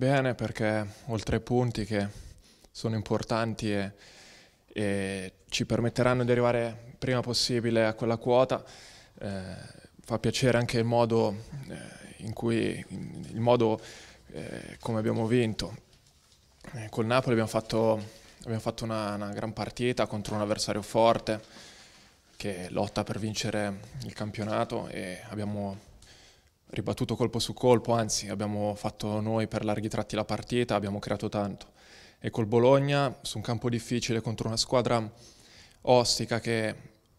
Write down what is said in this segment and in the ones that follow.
Bene, perché oltre ai punti che sono importanti e, e ci permetteranno di arrivare prima possibile a quella quota, eh, fa piacere anche il modo eh, in cui, il modo eh, come abbiamo vinto. Eh, col Napoli abbiamo fatto, abbiamo fatto una, una gran partita contro un avversario forte che lotta per vincere il campionato e abbiamo ribattuto colpo su colpo, anzi abbiamo fatto noi per larghi tratti la partita, abbiamo creato tanto. E col Bologna, su un campo difficile contro una squadra ostica che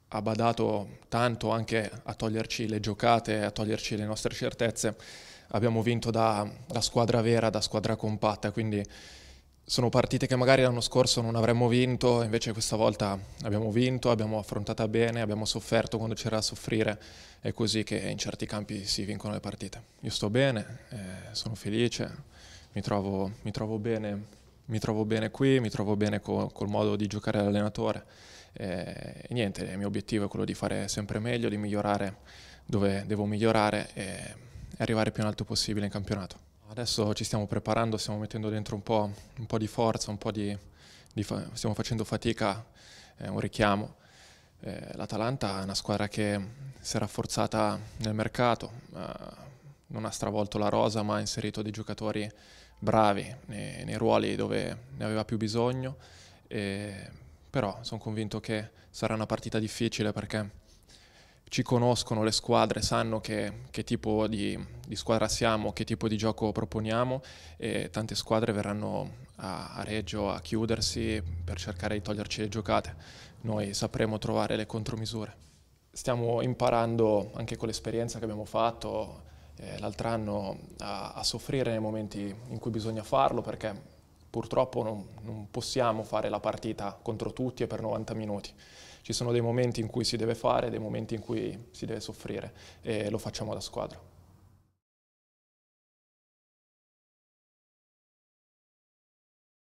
ha badato tanto anche a toglierci le giocate, a toglierci le nostre certezze, abbiamo vinto da, da squadra vera, da squadra compatta, quindi sono partite che magari l'anno scorso non avremmo vinto, invece questa volta abbiamo vinto, abbiamo affrontata bene, abbiamo sofferto quando c'era da soffrire, è così che in certi campi si vincono le partite. Io sto bene, eh, sono felice, mi trovo, mi, trovo bene, mi trovo, bene, qui, mi trovo bene co col modo di giocare all'allenatore eh, e niente, il mio obiettivo è quello di fare sempre meglio, di migliorare dove devo migliorare e arrivare più in alto possibile in campionato. Adesso ci stiamo preparando, stiamo mettendo dentro un po', un po di forza, un po' di, di fa stiamo facendo fatica, eh, un richiamo. Eh, L'Atalanta è una squadra che si è rafforzata nel mercato, eh, non ha stravolto la rosa ma ha inserito dei giocatori bravi nei, nei ruoli dove ne aveva più bisogno, eh, però sono convinto che sarà una partita difficile perché ci conoscono le squadre, sanno che, che tipo di, di, squadra siamo, che tipo di gioco proponiamo e tante squadre verranno a, a Reggio a chiudersi per cercare di toglierci le giocate. Noi sapremo trovare le contromisure. Stiamo imparando anche con l'esperienza che abbiamo fatto eh, l'altro anno a, a soffrire nei momenti in cui bisogna farlo perché purtroppo non, non, possiamo fare la partita contro tutti e per 90 minuti. Ci sono dei momenti in cui si deve fare, dei momenti in cui si deve soffrire e lo facciamo da squadra.